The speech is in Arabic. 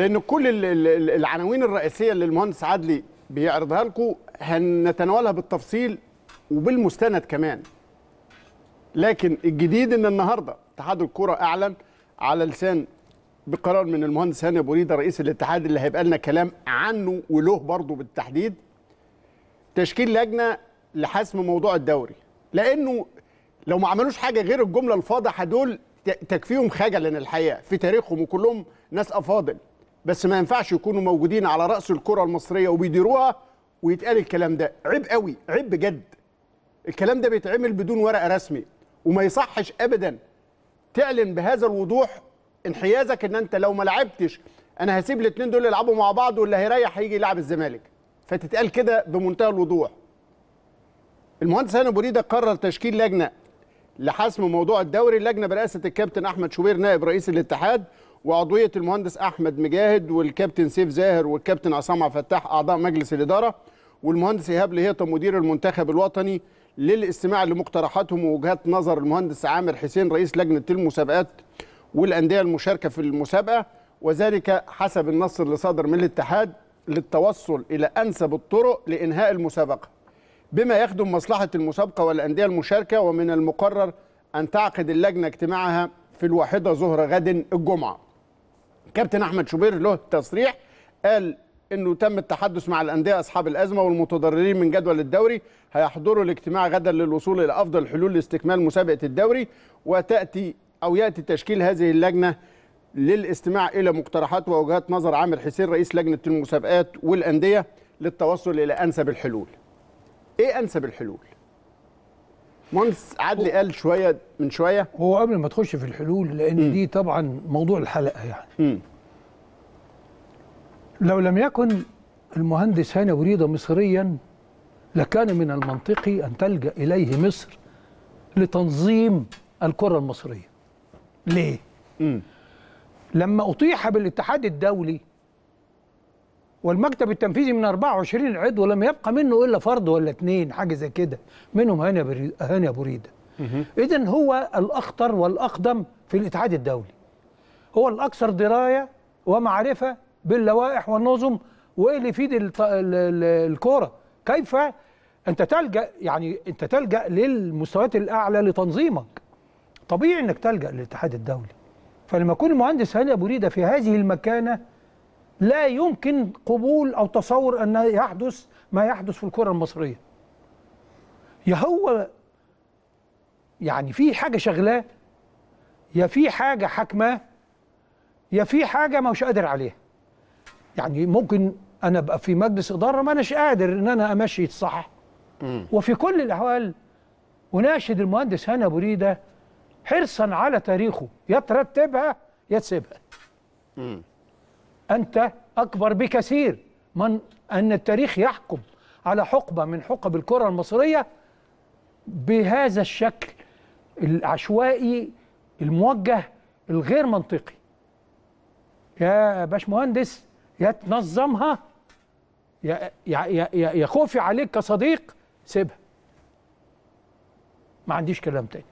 لان كل العناوين الرئيسيه اللي المهندس عدلي بيعرضها لكم هنتناولها بالتفصيل وبالمستند كمان لكن الجديد ان النهارده اتحاد الكره اعلن على لسان بقرار من المهندس هاني ابو ريده رئيس الاتحاد اللي هيبقى لنا كلام عنه وله برضه بالتحديد تشكيل لجنه لحسم موضوع الدوري لانه لو ما عملوش حاجه غير الجمله الفاضحه دول تكفيهم خجلا الحقيقه في تاريخهم وكلهم ناس افاضل بس ما ينفعش يكونوا موجودين على راس الكره المصريه وبيديروها ويتقال الكلام ده عيب قوي عيب بجد الكلام ده بيتعمل بدون ورقه رسمي وما يصحش ابدا تعلن بهذا الوضوح انحيازك ان انت لو ما لعبتش انا هسيب الاثنين دول يلعبوا مع بعض واللي هيريح هيجي يلعب الزمالك فتتقال كده بمنتهى الوضوح المهندس هاني بريده قرر تشكيل لجنه لحسم موضوع الدوري اللجنه برئاسه الكابتن احمد شوبير نائب رئيس الاتحاد وعضويه المهندس احمد مجاهد والكابتن سيف زاهر والكابتن عصام الفتاح اعضاء مجلس الاداره والمهندس ايهاب لهيطه مدير المنتخب الوطني للاستماع لمقترحاتهم ووجهات نظر المهندس عامر حسين رئيس لجنه المسابقات والانديه المشاركه في المسابقه وذلك حسب النص اللي صادر من الاتحاد للتوصل الى انسب الطرق لانهاء المسابقه بما يخدم مصلحه المسابقه والانديه المشاركه ومن المقرر ان تعقد اللجنه اجتماعها في الواحده ظهر غد الجمعه كابتن احمد شوبير له تصريح قال انه تم التحدث مع الانديه اصحاب الازمه والمتضررين من جدول الدوري هيحضروا الاجتماع غدا للوصول الى افضل حلول لاستكمال مسابقه الدوري وتاتي او ياتي تشكيل هذه اللجنه للاستماع الى مقترحات ووجهات نظر عامر حسين رئيس لجنه المسابقات والانديه للتوصل الى انسب الحلول. ايه انسب الحلول؟ مهندس عدلي قال شويه من شويه هو قبل ما تخش في الحلول لان م. دي طبعا موضوع الحلقه يعني م. لو لم يكن المهندس هاني وريده مصريا لكان من المنطقي ان تلجا اليه مصر لتنظيم الكره المصريه ليه م. لما اطيح بالاتحاد الدولي والمكتب التنفيذي من 24 عضو لم يبقى منه الا فرد ولا اثنين حاجه زي كده منهم هاني هاني ابو ريده اذا هو الاخطر والاقدم في الاتحاد الدولي هو الاكثر درايه ومعرفه باللوائح والنظم وايه اللي يفيد الكوره كيف انت تلجا يعني انت تلجا للمستويات الاعلى لتنظيمك طبيعي انك تلجا للاتحاد الدولي فلما يكون المهندس هاني ابو ريده في هذه المكانه لا يمكن قبول أو تصور أن يحدث ما يحدث في الكرة المصرية يا هو يعني في حاجة شغلاه يا في حاجة حاكماه يا في حاجة ما هوش قادر عليها يعني ممكن أنا أبقى في مجلس إدارة ما أناش قادر إن أنا أمشي الصح وفي كل الأحوال أناشد المهندس هنا بريدة حرصا على تاريخه يا ترتبها يا تسيبها أنت أكبر بكثير من أن التاريخ يحكم على حقبة من حقب الكرة المصرية بهذا الشكل العشوائي الموجه الغير منطقي يا باشمهندس يا تنظمها يا يا يا يا خوفي عليك كصديق سيبها ما عنديش كلام تاني